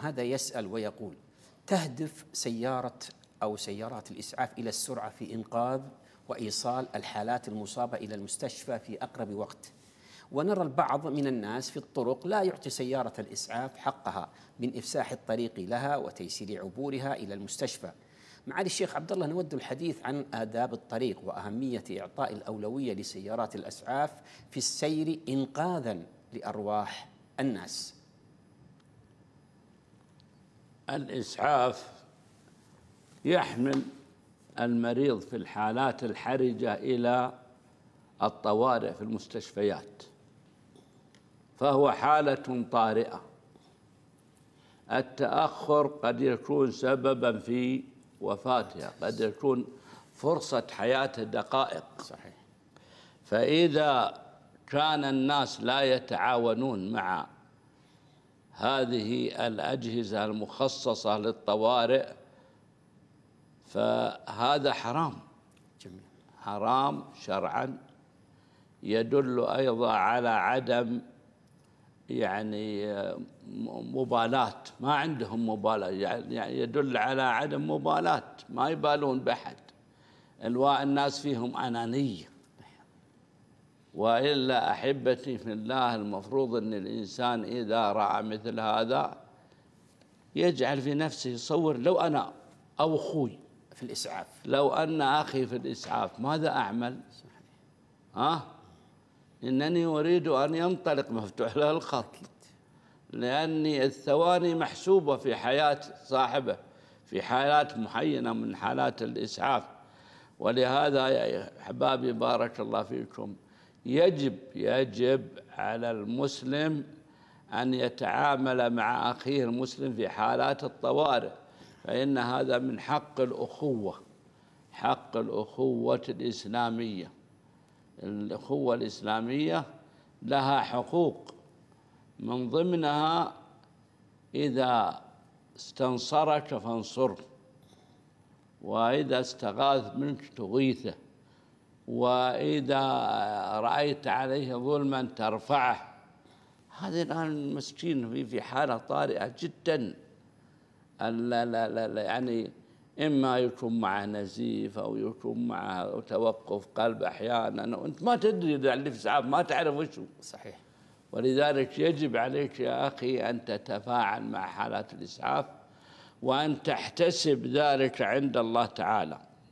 هذا يسأل ويقول تهدف سيارة أو سيارات الإسعاف إلى السرعة في إنقاذ وإيصال الحالات المصابة إلى المستشفى في أقرب وقت ونرى البعض من الناس في الطرق لا يعطي سيارة الإسعاف حقها من إفساح الطريق لها وتيسير عبورها إلى المستشفى معالي الشيخ عبد الله نود الحديث عن آداب الطريق وأهمية إعطاء الأولوية لسيارات الإسعاف في السير إنقاذا لأرواح الناس الإسعاف يحمل المريض في الحالات الحرجة إلى الطوارئ في المستشفيات فهو حالة طارئة التأخر قد يكون سببا في وفاتها قد يكون فرصة حياة دقائق صحيح فإذا كان الناس لا يتعاونون مع هذه الأجهزة المخصصة للطوارئ فهذا حرام جميل. حرام شرعا يدل أيضا على عدم يعني مبالاة ما عندهم مبالاة يعني،, يعني يدل على عدم مبالاة ما يبالون بحد الواء الناس فيهم أنانية وإلا أحبتي في الله المفروض أن الإنسان إذا رأى مثل هذا يجعل في نفسه يصور لو أنا أو أخوي في الإسعاف لو أن أخي في الإسعاف ماذا أعمل صحيح. ها إنني أريد أن ينطلق مفتوح له الخط لأني الثواني محسوبة في حياة صاحبه في حالات معينة من حالات الإسعاف ولهذا يا أحبابي بارك الله فيكم يجب يجب على المسلم أن يتعامل مع أخيه المسلم في حالات الطوارئ فإن هذا من حق الأخوة حق الأخوة الإسلامية الأخوة الإسلامية لها حقوق من ضمنها إذا استنصرك فانصره وإذا استغاث منك تغيثه وإذا رأيت عليه ظلما ترفعه هذا الآن المسكين في حالة طارئة جدا لا لا لا, لا يعني إما يكون مع نزيف أو يكون مع توقف قلب أحيانا وأنت ما تدري اللي في ما تعرف وش صحيح ولذلك يجب عليك يا أخي أن تتفاعل مع حالات الإسعاف وأن تحتسب ذلك عند الله تعالى